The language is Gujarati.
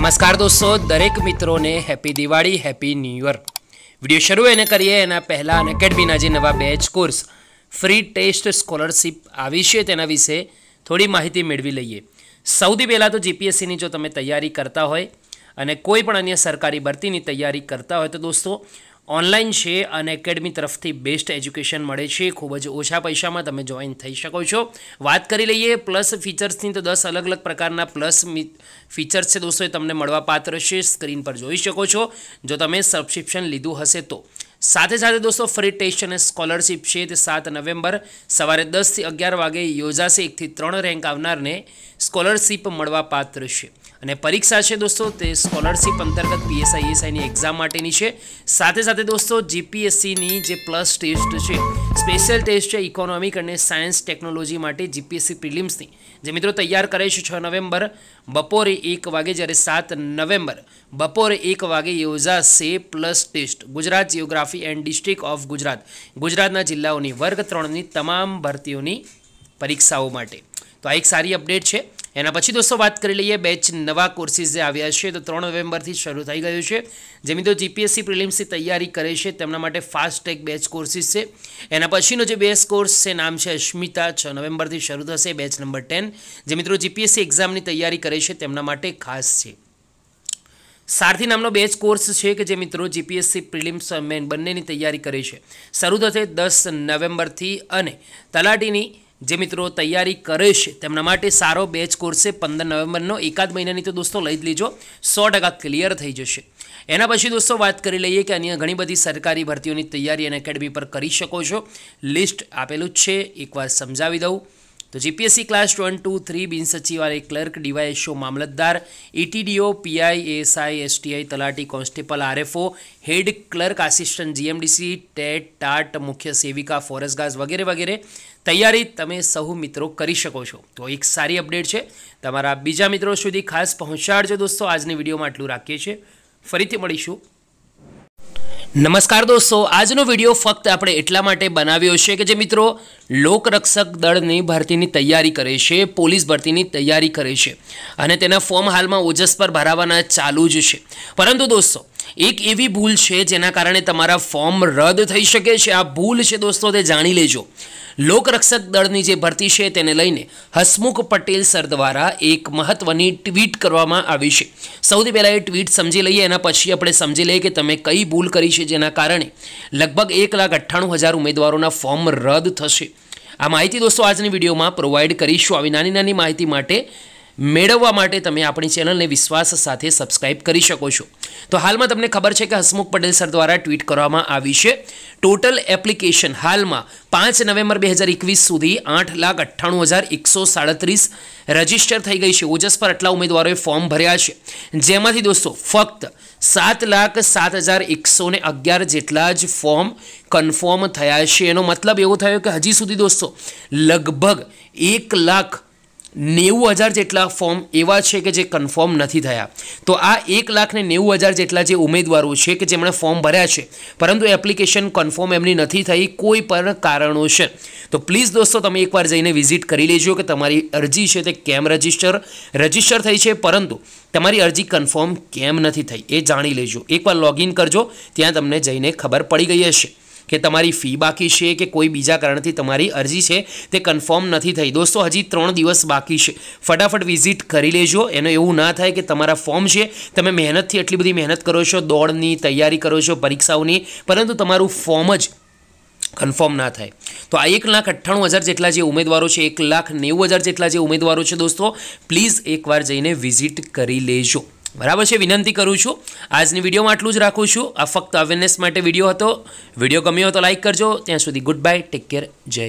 નમસ્કાર દોસ્તો દરેક મિત્રોને happy Diwali happy new year video શરૂ એને કરીએ એના પહેલાં અનએકેડમીના જે નવા batch course free test scholarship આવી છે તેના વિશે થોડી માહિતી મેળવી લઈએ સૌથી પહેલાં તો જીપીએસસીની જો તમે તૈયારી કરતા હોય અને કોઈ પણ અન્ય સરકારી ભરતીની તૈયારી કરતા હોય તો દોસ્તો ઓનલાઈન છે અને એકેડમી તરફથી બેસ્ટ એજ્યુકેશન મળે છે ખૂબ જ ઓછા પૈસામાં તમે જોઈન થઈ શકો છો વાત કરી લઈએ પ્લસ ફીચર્સની તો દસ અલગ અલગ પ્રકારના પ્લસ ફીચર્સ છે દોસ્તો એ તમને મળવા પાત્ર છે સ્ક્રીન પર જોઈ શકો છો જો તમે સબસ્ક્રિપ્શન લીધું હશે તો સાથે સાથે દોસ્તો ફ્રી ટેસ્ટ અને સ્કોલરશિપ છે તે સાત નવેમ્બર સવારે દસથી અગિયાર વાગે યોજાશે એકથી ત્રણ રેન્ક આવનારને સ્કોલરશિપ મળવા પાત્ર છે અને પરીક્ષા છે દોસ્તો તે સ્કોલરશિપ અંતર્ગત પીએસઆઈ એસઆઈની એક્ઝામ માટેની છે સાથે સાથે દોસ્તો જીપીએસસીની જે પ્લસ ટેસ્ટ છે સ્પેશિયલ ટેસ્ટ છે ઇકોનોમિક અને સાયન્સ ટેકનોલોજી માટે જીપીએસસી પ્રિલિમ્સની જે મિત્રો તૈયાર કરે છે છ નવેમ્બર બપોરે એક વાગે જ્યારે સાત નવેમ્બર બપોરે એક વાગે યોજાશે plus test Gujarat geography geography and district of Gujarat ગુજરાતના જિલ્લાઓની વર્ગ ત્રણની તમામ ભરતીઓની પરીક્ષાઓ માટે તો આ એક સારી અપડેટ છે એના પછી દોસ્તો વાત કરી લઈએ બેચ નવા કોર્સીસ જે આવ્યા છે તો ત્રણ નવેમ્બરથી શરૂ થઈ ગયું છે જે મિત્રો જીપીએસસી પ્રિલિમ્સની તૈયારી કરે છે તેમના માટે ફાસ્ટેગ બેચ કોર્સિસ છે એના પછીનો જે બેચ કોર્સ છે નામ છે અસ્મિતા છ નવેમ્બરથી શરૂ થશે બેચ નંબર ટેન જે મિત્રો જીપીએસસી એક્ઝામની તૈયારી કરે છે તેમના માટે ખાસ છે સારથી નામનો બે જ કોર્સ છે કે જે મિત્રો જીપીએસસી પ્રિલિમ્સ મેન બંનેની તૈયારી કરે છે શરૂ થશે દસ નવેમ્બરથી અને તલાટીની જે મિત્રો તૈયારી કરે છે તેમના માટે સારો બેચ કોર્સ છે પંદર નવેમ્બરનો એકાદ મહિનાની તો દોસ્તો લઈ જ લેજો સો ટકા ક્લિયર થઈ જશે એના પછી દોસ્તો વાત કરી લઈએ કે અન્ય ઘણી બધી સરકારી ભરતીઓની તૈયારી અને એકેડમી પર કરી શકો છો લિસ્ટ આપેલું જ છે એકવાર સમજાવી દઉં તો GPSC class one two three બિનસચિવાલય ક્લર્ક ડીવાયએસઓ મામલતદાર ઇટીડીઓ પીઆઈ એએસઆઈ એસટીઆઈ તલાટી constable RFO head clerk assistant GMDC TET TAT મુખ્ય સેવિકા ફોરેસ્ટ ગાર્ડ વગેરે વગેરે તૈયારી તમે સહુ મિત્રો કરી શકો છો તો એક સારી અપડેટ છે તમારા બીજા મિત્રો સુધી ખાસ પહોંચાડજો દોસ્તો આજની વિડીયોમાં આટલું રાખીએ છીએ ફરીથી મળીશું નમસ્કાર દોસ્તો આજનો વિડીયો ફક્ત આપણે એટલા માટે બનાવ્યો છે કે જે મિત્રો લોકરક્ષક દળની ભરતીની તૈયારી કરે છે પોલીસ ભરતીની તૈયારી કરે છે અને તેના ફોર્મ હાલમાં ઓજસ પર ભરાવાના ચાલુ જ છે પરંતુ દોસ્તો એક એવી ભૂલ છે જેના કારણે તમારા ફોર્મ રદ થઈ શકે છે આ ભૂલ છે દોસ્તો તે જાણી લેજો લોકરક્ષક દળની જે ભરતી છે તેને લઈને હસમુખ પટેલ સર દ્વારા એક મહત્વની ટ્વીટ કરવામાં આવી છે સૌથી પહેલાં એ ટ્વીટ સમજી લઈએ એના પછી આપણે સમજી લઈએ કે તમે કઈ ભૂલ કરી છે જેના કારણે લગભગ એક લાખ અઠ્ઠાણું હજાર ઉમેદવારોના ફોર્મ રદ થશે આ માહિતી દોસ્તો આજની વિડીયોમાં પ્રોવાઈડ કરીશું આવી નાની નાની માહિતી માટે મેળવવા માટે તમે આપણી ચેનલને વિશ્વાસ સાથે સબસ્ક્રાઇબ કરી શકો છો તો હાલમાં તમને ખબર છે કે હસમુખ પટેલ સર દ્વારા ટ્વીટ કરવામાં આવી છે ટોટલ એપ્લિકેશન હાલમાં પાંચ નવેમ્બર બે હજાર એકવીસ સુધી આઠ લાખ અઠ્ઠાણું હજાર એકસો સાડત્રીસ રજીસ્ટર થઈ ગઈ છે ઓજસ પર આટલા ઉમેદવારોએ ફોર્મ ભર્યા છે જેમાંથી દોસ્તો ફક્ત સાત લાખ સાત હજાર એકસો અગિયાર જેટલા જ ફોર્મ કન્ફર્મ થયા છે એનો મતલબ એવો થયો કે હજી સુધી દોસ્તો લગભગ એક લાખ નેવું હજાર જેટલા ફોર્મ એવા છે કે જે કન્ફર્મ નથી થયા તો આ એક લાખ ને નેવું હજાર જેટલા જે ઉમેદવારો છે કે જેમણે ફોર્મ ભર્યા છે પરંતુ એપ્લિકેશન કન્ફર્મ એમની નથી થઈ કોઈ પણ કારણો છે તો પ્લીઝ દોસ્તો તમે એકવાર જઈને વિઝિટ કરી લેજો કે તમારી અરજી છે તે કેમ રજિસ્ટર રજિસ્ટર થઈ છે પરંતુ તમારી અરજી કન્ફર્મ કેમ નથી થઈ એ જાણી લેજો એકવાર લોગિન કરજો ત્યાં તમને જઈને ખબર પડી ગઈ હશે કે તમારી ફી બાકી છે કે કોઈ બીજા કારણથી તમારી અરજી છે તે કન્ફર્મ નથી થઈ દોસ્તો હજી ત્રણ દિવસ બાકી છે ફટાફટ વિઝિટ કરી લેજો એનો એવું ના થાય કે તમારા ફોર્મ છે તમે મહેનતથી એટલી બધી મહેનત કરો છો દોડની તૈયારી કરો છો પરીક્ષાઓની પરંતુ તમારું ફોર્મ જ કન્ફર્મ ના થાય તો આ એક લાખ અઠ્ઠાણું હજાર જેટલા જે ઉમેદવારો છે એક લાખ નેવું હજાર જેટલા જે ઉમેદવારો છે દોસ્તો પ્લીઝ એકવાર જઈને વિઝિટ કરી લેજો બરાબર છે વિનંતી કરું છું આજની વિડીયોમાં આટલું જ રાખું છું આ ફક્ત અવેરનેસ માટે વિડીયો હતો વિડીયો ગમ્યો હતો લાઇક કરજો ત્યાં સુધી ગુડ બાય ટેક કેર જય